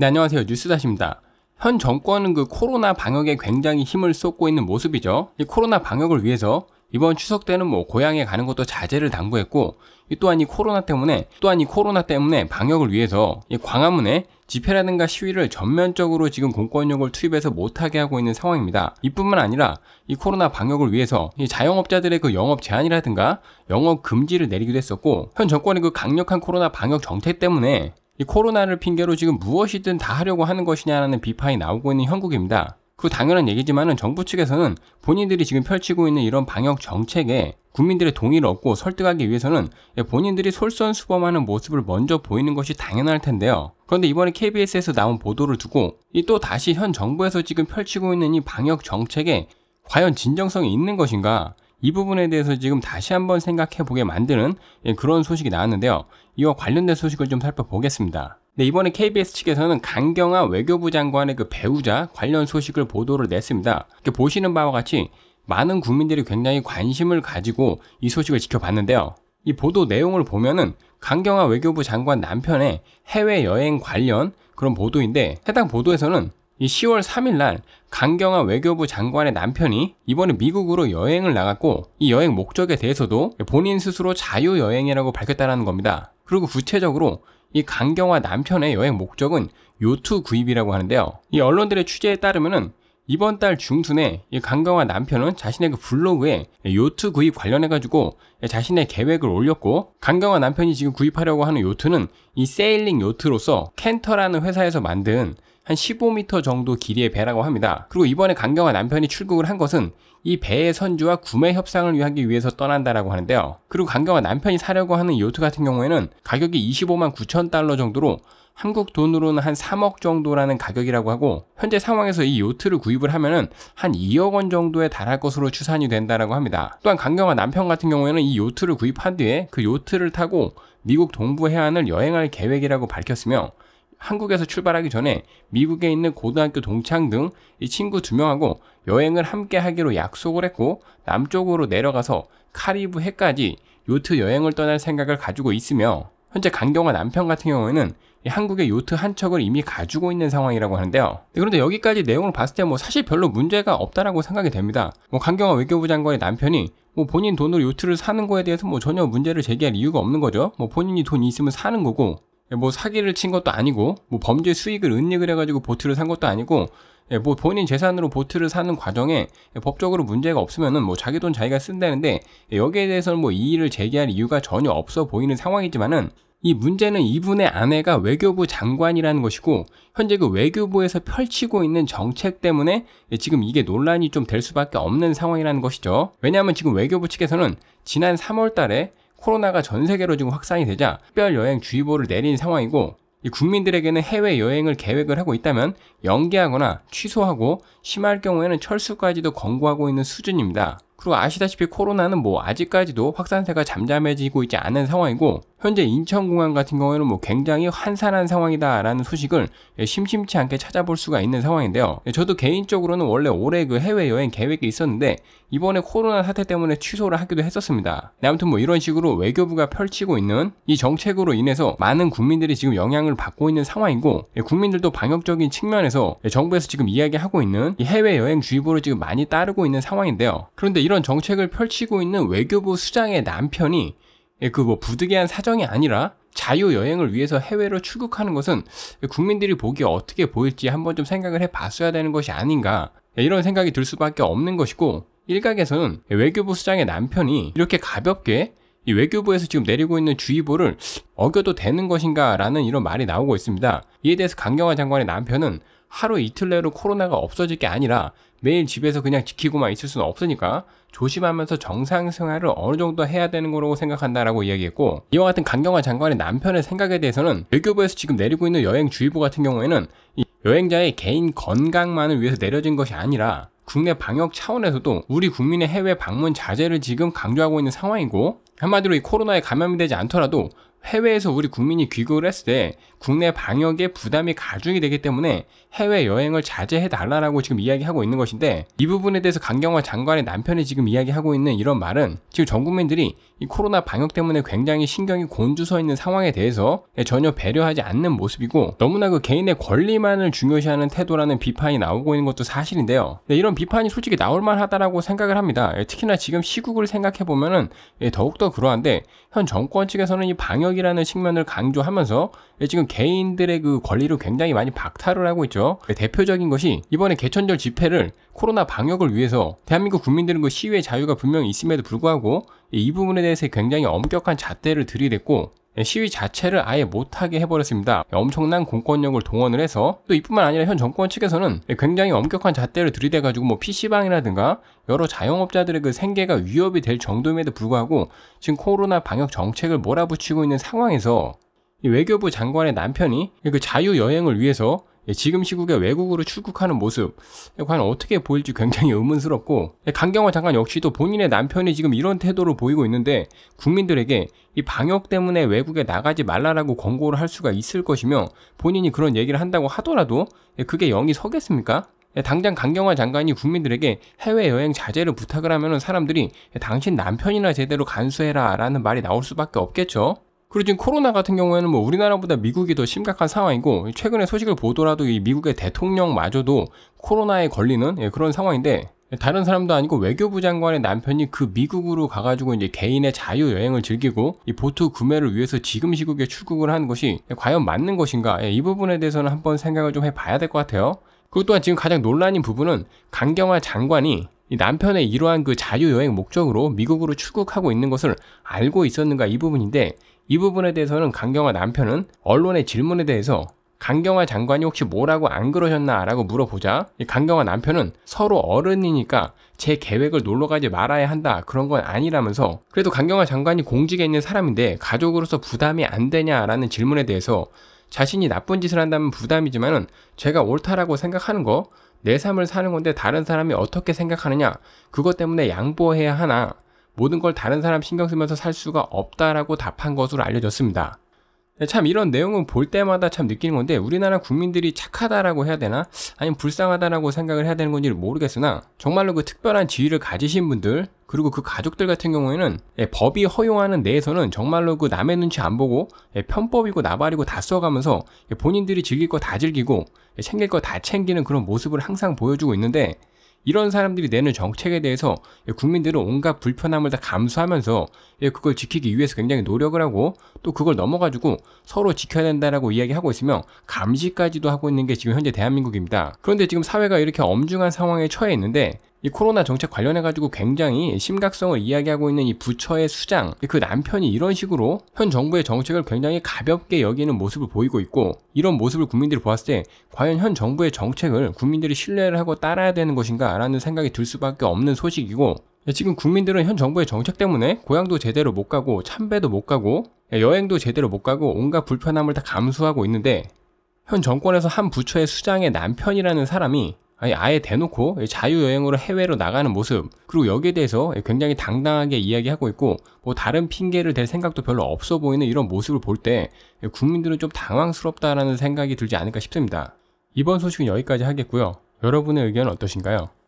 네, 안녕하세요. 뉴스다시입니다. 현 정권은 그 코로나 방역에 굉장히 힘을 쏟고 있는 모습이죠. 이 코로나 방역을 위해서 이번 추석 때는 뭐 고향에 가는 것도 자제를 당부했고 이 또한 이 코로나 때문에 또한 이 코로나 때문에 방역을 위해서 이 광화문에 집회라든가 시위를 전면적으로 지금 공권력을 투입해서 못하게 하고 있는 상황입니다. 이뿐만 아니라 이 코로나 방역을 위해서 이 자영업자들의 그 영업 제한이라든가 영업 금지를 내리기도 했었고 현 정권의 그 강력한 코로나 방역 정책 때문에 이 코로나를 핑계로 지금 무엇이든 다 하려고 하는 것이냐라는 비판이 나오고 있는 형국입니다. 그 당연한 얘기지만은 정부 측에서는 본인들이 지금 펼치고 있는 이런 방역 정책에 국민들의 동의를 얻고 설득하기 위해서는 예, 본인들이 솔선수범하는 모습을 먼저 보이는 것이 당연할 텐데요. 그런데 이번에 KBS에서 나온 보도를 두고 또 다시 현 정부에서 지금 펼치고 있는 이 방역 정책에 과연 진정성이 있는 것인가? 이 부분에 대해서 지금 다시 한번 생각해 보게 만드는 예, 그런 소식이 나왔는데요. 이와 관련된 소식을 좀 살펴보겠습니다. 네, 이번에 KBS 측에서는 강경화 외교부 장관의 그 배우자 관련 소식을 보도를 냈습니다. 이렇게 보시는 바와 같이 많은 국민들이 굉장히 관심을 가지고 이 소식을 지켜봤는데요. 이 보도 내용을 보면은 강경화 외교부 장관 남편의 해외여행 관련 그런 보도인데 해당 보도에서는 이 10월 3일 날 강경화 외교부 장관의 남편이 이번에 미국으로 여행을 나갔고 이 여행 목적에 대해서도 본인 스스로 자유 여행이라고 밝혔다는 겁니다. 그리고 구체적으로 이 강경화 남편의 여행 목적은 요트 구입이라고 하는데요. 이 언론들의 취재에 따르면은 이번 달 중순에 이 강경화 남편은 자신의 그 블로그에 요트 구입 관련해가지고 자신의 계획을 올렸고 강경화 남편이 지금 구입하려고 하는 요트는 이 세일링 요트로서 켄터라는 회사에서 만든 한 15m 정도 길이의 배라고 합니다. 그리고 이번에 강경화 남편이 출국을 한 것은 이 배의 선주와 구매 협상을 위 하기 위해서 떠난다라고 하는데요. 그리고 강경화 남편이 사려고 하는 요트 같은 경우에는 가격이 25만 9천 달러 정도로 한국 돈으로는 한 3억 정도라는 가격이라고 하고 현재 상황에서 이 요트를 구입을 하면은 한 2억 원 정도에 달할 것으로 추산이 된다라고 합니다. 또한 강경화 남편 같은 경우에는 이 요트를 구입한 뒤에 그 요트를 타고 미국 동부 해안을 여행할 계획이라고 밝혔으며 한국에서 출발하기 전에 미국에 있는 고등학교 동창 등 이 친구 두 명하고 여행을 함께 하기로 약속을 했고 남쪽으로 내려가서 카리브 해까지 요트 여행을 떠날 생각을 가지고 있으며 현재 강경화 남편 같은 경우에는 한국의 요트 한 척을 이미 가지고 있는 상황이라고 하는데요. 네, 그런데 여기까지 내용을 봤을 때 뭐 사실 별로 문제가 없다라고 생각이 됩니다. 뭐 강경화 외교부 장관의 남편이 뭐 본인 돈으로 요트를 사는 거에 대해서 뭐 전혀 문제를 제기할 이유가 없는 거죠. 뭐 본인이 돈이 있으면 사는 거고 예, 뭐 사기를 친 것도 아니고 뭐 범죄 수익을 은닉을 해가지고 보트를 산 것도 아니고 예, 뭐 본인 재산으로 보트를 사는 과정에 예, 법적으로 문제가 없으면은 뭐 자기 돈 자기가 쓴다는데 여기에 대해서는 뭐 이의를 제기할 이유가 전혀 없어 보이는 상황이지만은 이 문제는 이분의 아내가 외교부 장관이라는 것이고 현재 그 외교부에서 펼치고 있는 정책 때문에 지금 이게 논란이 좀 될 수밖에 없는 상황이라는 것이죠. 왜냐하면 지금 외교부 측에서는 지난 3월 달에 코로나가 전 세계로 지금 확산이 되자 특별 여행 주의보를 내린 상황이고 국민들에게는 해외 여행을 계획을 하고 있다면 연기하거나 취소하고 심할 경우에는 철수까지도 권고하고 있는 수준입니다. 그리고 아시다시피 코로나는 뭐 아직까지도 확산세가 잠잠해지고 있지 않은 상황이고 현재 인천공항 같은 경우에는 뭐 굉장히 환산한 상황이다라는 소식을 심심치 않게 찾아볼 수가 있는 상황인데요. 예, 저도 개인적으로는 원래 올해 그 해외여행 계획이 있었는데 이번에 코로나 사태 때문에 취소를 하기도 했었습니다. 네, 아무튼 뭐 이런 식으로 외교부가 펼치고 있는 이 정책으로 인해서 많은 국민들이 지금 영향을 받고 있는 상황이고 예, 국민들도 방역적인 측면에서 예, 정부에서 지금 이야기하고 있는 해외여행 주의보를 지금 많이 따르고 있는 상황인데요. 그런데 이런 정책을 펼치고 있는 외교부 수장의 남편이 예, 그뭐 부득이한 사정이 아니라 자유 여행을 위해서 해외로 출국하는 것은 국민들이 보기에 어떻게 보일지 한번 좀 생각을 해 봤어야 되는 것이 아닌가 예, 이런 생각이 들 수밖에 없는 것이고 일각에서는 외교부 수장의 남편이 이렇게 가볍게 이 외교부에서 지금 내리고 있는 주의보를 어겨도 되는 것인가 라는 이런 말이 나오고 있습니다. 이에 대해서 강경화 장관의 남편은 하루 이틀 내로 코로나가 없어질 게 아니라 매일 집에서 그냥 지키고만 있을 수는 없으니까 조심하면서 정상 생활을 어느 정도 해야 되는 거라고 생각한다라고 이야기했고 이와 같은 강경화 장관의 남편의 생각에 대해서는 외교부에서 지금 내리고 있는 여행주의보 같은 경우에는 이 여행자의 개인 건강만을 위해서 내려진 것이 아니라 국내 방역 차원에서도 우리 국민의 해외 방문 자제를 지금 강조하고 있는 상황이고 한마디로 이 코로나에 감염이 되지 않더라도 해외에서 우리 국민이 귀국을 했을 때 국내 방역에 부담이 가중이 되기 때문에 해외 여행을 자제해 달라라고 지금 이야기하고 있는 것인데 이 부분에 대해서 강경화 장관의 남편이 지금 이야기하고 있는 이런 말은 지금 전 국민들이 이 코로나 방역 때문에 굉장히 신경이 곤두서 있는 상황에 대해서 전혀 배려하지 않는 모습이고 너무나 그 개인의 권리만을 중요시하는 태도라는 비판이 나오고 있는 것도 사실인데요. 네, 이런 비판이 솔직히 나올만하다라고 생각을 합니다. 예, 특히나 지금 시국을 생각해 보면 예, 더욱더 그러한데 현 정권 측에서는 이 방역 권력이라는 측면을 강조하면서 지금 개인들의 그 권리를 굉장히 많이 박탈을 하고 있죠. 대표적인 것이 이번에 개천절 집회를 코로나 방역을 위해서 대한민국 국민들은 그 시위의 자유가 분명히 있음에도 불구하고 이 부분에 대해서 굉장히 엄격한 잣대를 들이댔고 시위 자체를 아예 못하게 해버렸습니다. 엄청난 공권력을 동원을 해서 또 이뿐만 아니라 현 정권 측에서는 굉장히 엄격한 잣대를 들이대가지고 뭐 PC방이라든가 여러 자영업자들의 그 생계가 위협이 될 정도임에도 불구하고 지금 코로나 방역 정책을 몰아붙이고 있는 상황에서 외교부 장관의 남편이 그 자유 여행을 위해서 예, 지금 시국에 외국으로 출국하는 모습 과연 어떻게 보일지 굉장히 의문스럽고 예, 강경화 장관 역시도 본인의 남편이 지금 이런 태도를 보이고 있는데 국민들에게 이 방역 때문에 외국에 나가지 말라라고 권고를 할 수가 있을 것이며 본인이 그런 얘기를 한다고 하더라도 예, 그게 영이 서겠습니까? 당장 강경화 장관이 국민들에게 해외여행 자제를 부탁을 하면 사람들이 당신 남편이나 제대로 간수해라 라는 말이 나올 수밖에 없겠죠. 그리고 지금 코로나 같은 경우에는 뭐 우리나라보다 미국이 더 심각한 상황이고 최근에 소식을 보더라도 이 미국의 대통령마저도 코로나에 걸리는 예, 그런 상황인데 다른 사람도 아니고 외교부 장관의 남편이 그 미국으로 가가지고 이제 개인의 자유 여행을 즐기고 이 보트 구매를 위해서 지금 시국에 출국을 한 것이 과연 맞는 것인가 예, 이 부분에 대해서는 한번 생각을 좀 해봐야 될 것 같아요. 그것 또한 지금 가장 논란인 부분은 강경화 장관이 남편의 이러한 그 자유여행 목적으로 미국으로 출국하고 있는 것을 알고 있었는가 이 부분인데 이 부분에 대해서는 강경화 남편은 언론의 질문에 대해서 강경화 장관이 혹시 뭐라고 안 그러셨나 라고 물어보자 강경화 남편은 서로 어른이니까 제 계획을 놀러 가지 말아야 한다 그런 건 아니라면서 그래도 강경화 장관이 공직에 있는 사람인데 가족으로서 부담이 안 되냐라는 질문에 대해서 자신이 나쁜 짓을 한다면 부담이지만은 제가 옳다라고 생각하는 거, 내 삶을 사는 건데 다른 사람이 어떻게 생각하느냐, 그것 때문에 양보해야 하나, 모든 걸 다른 사람 신경 쓰면서 살 수가 없다라고 답한 것으로 알려졌습니다. 네, 참 이런 내용은 볼 때마다 참 느끼는 건데 우리나라 국민들이 착하다라고 해야 되나 아니면 불쌍하다라고 생각을 해야 되는 건지 모르겠으나 정말로 그 특별한 지위를 가지신 분들 그리고 그 가족들 같은 경우에는 예, 법이 허용하는 내에서는 정말로 그 남의 눈치 안 보고 예, 편법이고 나발이고 다 써가면서 예, 본인들이 즐길 거 다 즐기고 예, 챙길 거 다 챙기는 그런 모습을 항상 보여주고 있는데 이런 사람들이 내는 정책에 대해서 예, 국민들은 온갖 불편함을 다 감수하면서 예, 그걸 지키기 위해서 굉장히 노력을 하고 또 그걸 넘어가지고 서로 지켜야 된다라고 이야기하고 있으며 감시까지도 하고 있는 게 지금 현재 대한민국입니다. 그런데 지금 사회가 이렇게 엄중한 상황에 처해 있는데 이 코로나 정책 관련해가지고 굉장히 심각성을 이야기하고 있는 이 부처의 수장, 그 남편이 이런 식으로 현 정부의 정책을 굉장히 가볍게 여기는 모습을 보이고 있고, 이런 모습을 국민들이 보았을 때, 과연 현 정부의 정책을 국민들이 신뢰를 하고 따라야 되는 것인가? 라는 생각이 들 수밖에 없는 소식이고, 지금 국민들은 현 정부의 정책 때문에 고향도 제대로 못 가고, 참배도 못 가고, 여행도 제대로 못 가고, 온갖 불편함을 다 감수하고 있는데, 현 정권에서 한 부처의 수장의 남편이라는 사람이 아니 아예 대놓고 자유여행으로 해외로 나가는 모습 그리고 여기에 대해서 굉장히 당당하게 이야기하고 있고 뭐 다른 핑계를 댈 생각도 별로 없어 보이는 이런 모습을 볼 때 국민들은 좀 당황스럽다라는 생각이 들지 않을까 싶습니다. 이번 소식은 여기까지 하겠고요. 여러분의 의견은 어떠신가요?